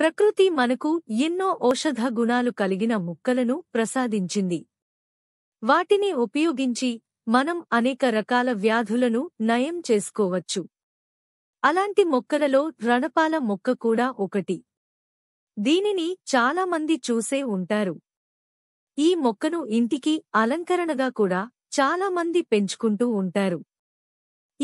ప్రకృతి మనకు ఎన్నో ఔషధ గుణాలు కలిగిన ముక్కలను ప్రసాదించింది వాటిని ఉపయోగించి మనం అనేక రకాల వ్యాధులను నయం చేసుకోవచ్చు అలాంటి మొక్కలలో రణపాల మొక్క కూడా ఒకటి దీనిని చాలామంది చూసే ఉంటారు ఈ మొక్కను ఇంటికి అలంకరణగా కూడా చాలామంది పెంచుకుంటూ ఉంటారు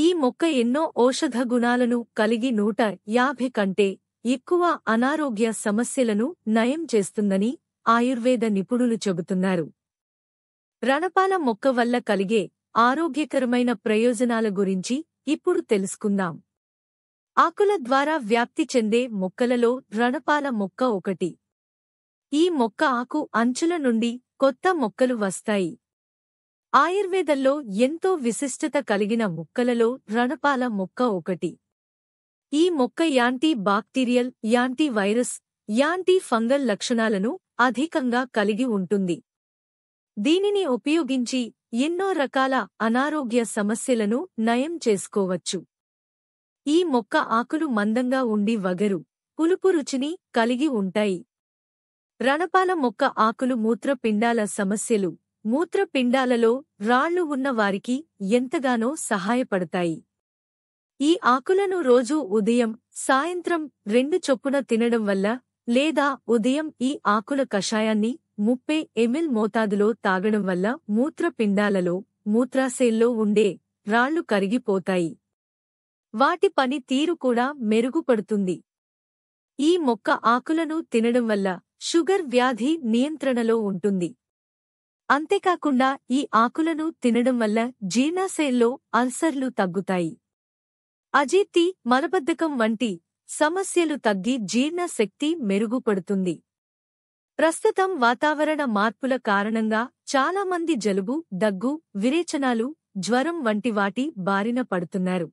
ఈ మొక్క ఎన్నో ఔషధ గుణాలను కలిగి నూట యాభై కంటే ఎక్కువ అనారోగ్య సమస్యలను నయం చేస్తుందని ఆయుర్వేద నిపుణులు చెబుతున్నారు రణపాల మొక్క వల్ల కలిగే ఆరోగ్యకరమైన ప్రయోజనాల గురించి ఇప్పుడు తెలుసుకుందాం ఆకుల ద్వారా వ్యాప్తి చెందే మొక్కలలో రణపాల మొక్క ఒకటి ఈ మొక్క ఆకు అంచుల నుండి కొత్త మొక్కలు వస్తాయి ఆయుర్వేదంలో ఎంతో విశిష్టత కలిగిన మొక్కలలో రణపాల మొక్క ఒకటి ఈ మొక్క antibacterial antivirus antifungal లక్షణాలను అధికంగా కలిగి ఉంటుంది దీనిని ఉపయోగించి ఎన్నో రకాల అనారోగ్య సమస్యలను నయం చేసుకోవచ్చు ఈ మొక్క ఆకులు మందంగా ఉండి వగరు పులుపు రుచిని కలిగి ఉంటాయి రణపాల మొక్క ఆకులు మూత్రపిండాల సమస్యలు మూత్రపిండాలలో రాళ్లు ఉన్నవారికి ఎంతగానో సహాయపడతాయి ఈ ఆకులను రోజూ ఉదయం సాయంత్రం రెండు చొప్పున తినడం వల్ల లేదా ఉదయం ఈ ఆకుల కషాయాన్ని ముప్పై ఎమ్ఎల్ మోతాదులో తాగడం వల్ల మూత్రపిండాలలో మూత్రాశయాల్లో ఉండే రాళ్లు కరిగిపోతాయి వాటి పని తీరు కూడా మెరుగుపడుతుంది ఈ మొక్క ఆకులను తినడం వల్ల షుగర్ వ్యాధి నియంత్రణలో ఉంటుంది అంతేకాకుండా ఈ ఆకులను తినడం వల్ల జీర్ణాశయంలో అల్సర్లు తగ్గుతాయి అజీర్తి మలబద్ధకం వంటి సమస్యలు తగ్గి జీర్ణశక్తి మెరుగుపడుతుంది ప్రస్తుతం వాతావరణ మార్పుల కారణంగా చాలామంది జలుబు దగ్గు విరేచనాలు జ్వరం వంటి వాటి బారిన పడుతున్నారు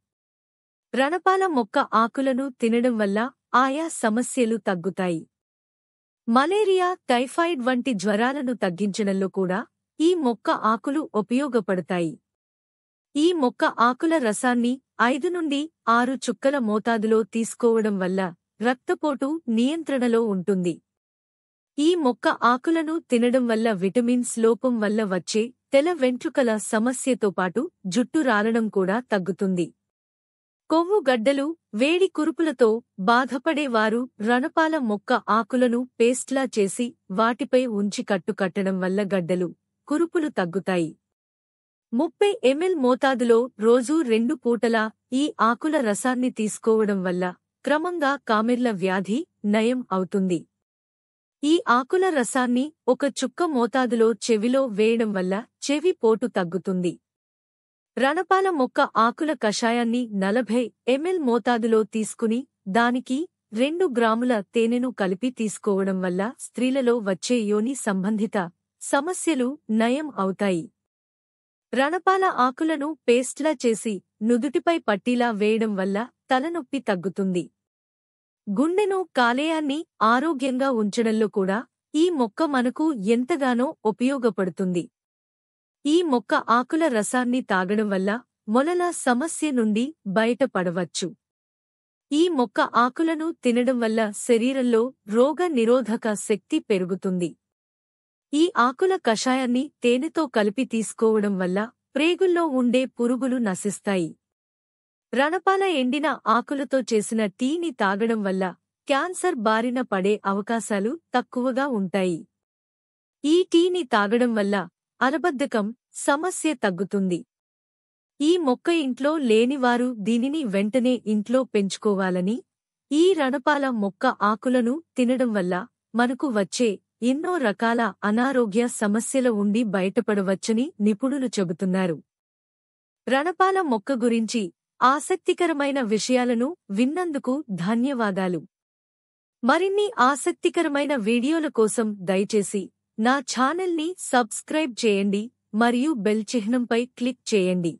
రణపాల మొక్క ఆకులను తినడం వల్ల ఆయా సమస్యలు తగ్గుతాయి మలేరియా టైఫాయిడ్ వంటి జ్వరాలను తగ్గించడంలో కూడా ఈ మొక్క ఆకులు ఉపయోగపడతాయి ఈ మొక్క ఆకుల రసాన్ని ఐదు నుండి ఆరు చుక్కల మోతాదులో తీసుకోవడం వల్ల రక్తపోటు నియంత్రణలో ఉంటుంది ఈ మొక్క ఆకులను తినడం వల్ల విటమిన్స్ లోపం వల్ల వచ్చే తెల వెంట్రుకల సమస్యతో పాటు జుట్టు రాలడం కూడా తగ్గుతుంది కొవ్వు గడ్డలు వేడి కురుపులతో బాధపడేవారు రణపాల మొక్క ఆకులను పేస్ట్లా చేసి వాటిపై ఉంచి కట్టుకట్టడం వల్ల గడ్డలు కురుపులు తగ్గుతాయి ముప్పై ఎంఎల్ మోతాదులో రోజూ రెండు పూటలా ఈ ఆకుల రసాన్ని తీసుకోవడం వల్ల క్రమంగా కామెర్ల వ్యాధి నయం అవుతుంది ఈ ఆకుల రసాన్ని ఒక చుక్క మోతాదులో చెవిలో వేయడం వల్ల చెవి పోటు తగ్గుతుంది రణపాల మొక్క ఆకుల కషాయాన్ని నలభై ఎంఎల్ మోతాదులో తీసుకుని దానికి రెండు గ్రాముల తేనెను కలిపి తీసుకోవడం వల్ల స్త్రీలలో వచ్చే యోని సంబంధిత సమస్యలు నయం అవుతాయి రణపాల ఆకులను పేస్ట్లా చేసి నుదుటిపై పట్టీలా వేయడం వల్ల తలనొప్పి తగ్గుతుంది గుండెను కాలేయాన్ని ఆరోగ్యంగా ఉంచడంలో కూడా ఈ మొక్క మనకు ఎంతగానో ఉపయోగపడుతుంది ఈ మొక్క ఆకుల రసాన్ని తాగడం వల్ల మొలల సమస్య నుండి బయటపడవచ్చు ఈ మొక్క ఆకులను తినడం వల్ల శరీరంలో రోగ నిరోధక శక్తి పెరుగుతుంది ఈ ఆకుల కషాయాన్ని తేనెతో కలిపి తీసుకోవడం వల్ల ప్రేగుల్లో ఉండే పురుగులు నశిస్తాయి రణపాల ఎండిన ఆకులతో చేసిన టీని తాగడం వల్ల క్యాన్సర్ బారిన పడే అవకాశాలు తక్కువగా ఉంటాయి ఈ టీని తాగడం వల్ల అలబద్ధకం సమస్య తగ్గుతుంది ఈ మొక్క ఇంట్లో లేనివారు దీనిని వెంటనే ఇంట్లో పెంచుకోవాలని ఈ రణపాల మొక్క ఆకులను తినడం వల్ల మనకు వచ్చే ఎన్నో రకాల అనారోగ్య సమస్యల ఉండి బయటపడవచ్చని నిపుణులు చెబుతున్నారు రణపాల మొక్క గురించి ఆసక్తికరమైన విషయాలను విన్నందుకు ధన్యవాదాలు మరిన్ని ఆసక్తికరమైన వీడియోల కోసం దయచేసి నా ఛానల్ని సబ్స్క్రైబ్ చేయండి మరియు బెల్ చిహ్నంపై క్లిక్ చేయండి